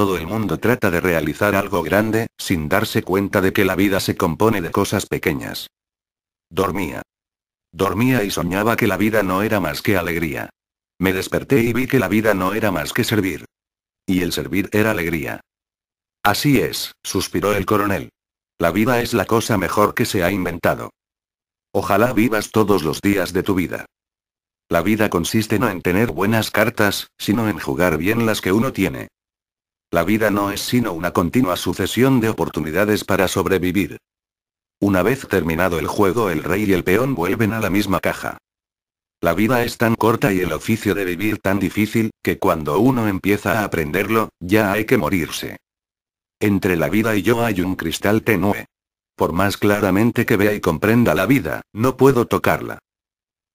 Todo el mundo trata de realizar algo grande, sin darse cuenta de que la vida se compone de cosas pequeñas. Dormía. Dormía y soñaba que la vida no era más que alegría. Me desperté y vi que la vida no era más que servir. Y el servir era alegría. Así es, suspiró el coronel. La vida es la cosa mejor que se ha inventado. Ojalá vivas todos los días de tu vida. La vida consiste no en tener buenas cartas, sino en jugar bien las que uno tiene. La vida no es sino una continua sucesión de oportunidades para sobrevivir. Una vez terminado el juego, el rey y el peón vuelven a la misma caja. La vida es tan corta y el oficio de vivir tan difícil, que cuando uno empieza a aprenderlo, ya hay que morirse. Entre la vida y yo hay un cristal tenue. Por más claramente que vea y comprenda la vida, no puedo tocarla.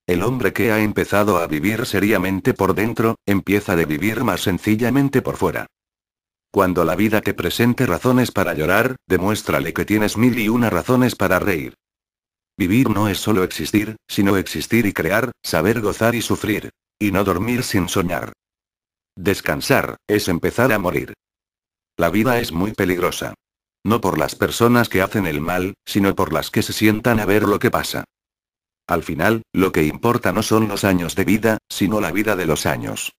El hombre que ha empezado a vivir seriamente por dentro, empieza de vivir más sencillamente por fuera. Cuando la vida te presente razones para llorar, demuéstrale que tienes mil y una razones para reír. Vivir no es solo existir, sino existir y crear, saber gozar y sufrir. Y no dormir sin soñar. Descansar, es empezar a morir. La vida es muy peligrosa. No por las personas que hacen el mal, sino por las que se sientan a ver lo que pasa. Al final, lo que importa no son los años de vida, sino la vida de los años.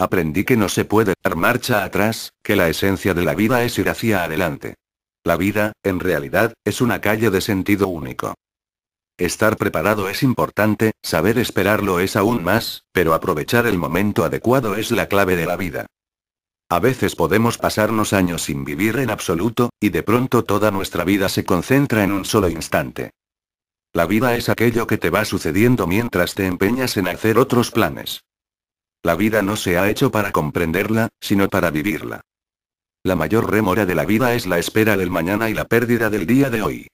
Aprendí que no se puede dar marcha atrás, que la esencia de la vida es ir hacia adelante. La vida, en realidad, es una calle de sentido único. Estar preparado es importante, saber esperarlo es aún más, pero aprovechar el momento adecuado es la clave de la vida. A veces podemos pasarnos años sin vivir en absoluto, y de pronto toda nuestra vida se concentra en un solo instante. La vida es aquello que te va sucediendo mientras te empeñas en hacer otros planes. La vida no se ha hecho para comprenderla, sino para vivirla. La mayor remora de la vida es la espera del mañana y la pérdida del día de hoy.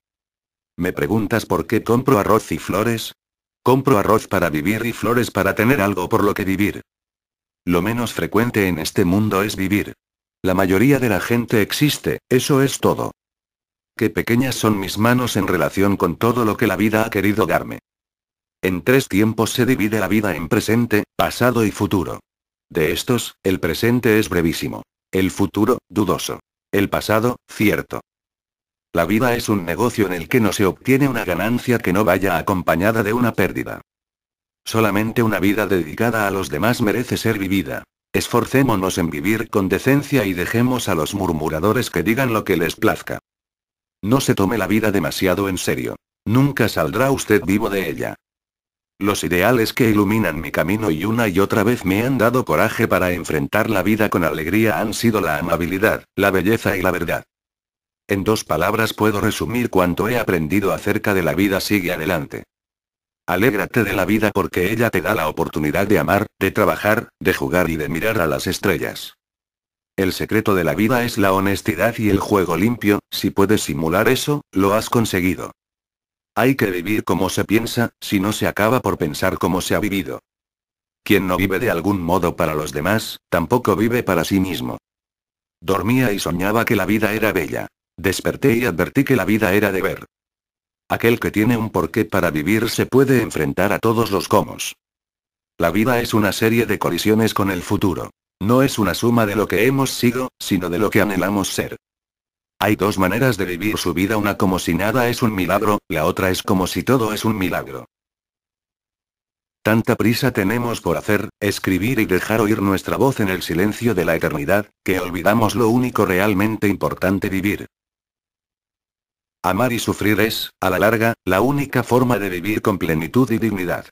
¿Me preguntas por qué compro arroz y flores? Compro arroz para vivir y flores para tener algo por lo que vivir. Lo menos frecuente en este mundo es vivir. La mayoría de la gente existe, eso es todo. Qué pequeñas son mis manos en relación con todo lo que la vida ha querido darme. En tres tiempos se divide la vida en presente, pasado y futuro. De estos, el presente es brevísimo. El futuro, dudoso. El pasado, cierto. La vida es un negocio en el que no se obtiene una ganancia que no vaya acompañada de una pérdida. Solamente una vida dedicada a los demás merece ser vivida. Esforcémonos en vivir con decencia y dejemos a los murmuradores que digan lo que les plazca. No se tome la vida demasiado en serio. Nunca saldrá usted vivo de ella. Los ideales que iluminan mi camino y una y otra vez me han dado coraje para enfrentar la vida con alegría han sido la amabilidad, la belleza y la verdad. En dos palabras puedo resumir cuanto he aprendido acerca de la vida sigue adelante. Alégrate de la vida porque ella te da la oportunidad de amar, de trabajar, de jugar y de mirar a las estrellas. El secreto de la vida es la honestidad y el juego limpio, si puedes simular eso, lo has conseguido. Hay que vivir como se piensa, si no se acaba por pensar como se ha vivido. Quien no vive de algún modo para los demás, tampoco vive para sí mismo. Dormía y soñaba que la vida era bella. Desperté y advertí que la vida era de ver. Aquel que tiene un porqué para vivir se puede enfrentar a todos los comos. La vida es una serie de colisiones con el futuro. No es una suma de lo que hemos sido, sino de lo que anhelamos ser. Hay dos maneras de vivir su vida, una como si nada es un milagro, la otra es como si todo es un milagro. Tanta prisa tenemos por hacer, escribir y dejar oír nuestra voz en el silencio de la eternidad, que olvidamos lo único realmente importante vivir. Amar y sufrir es, a la larga, la única forma de vivir con plenitud y dignidad.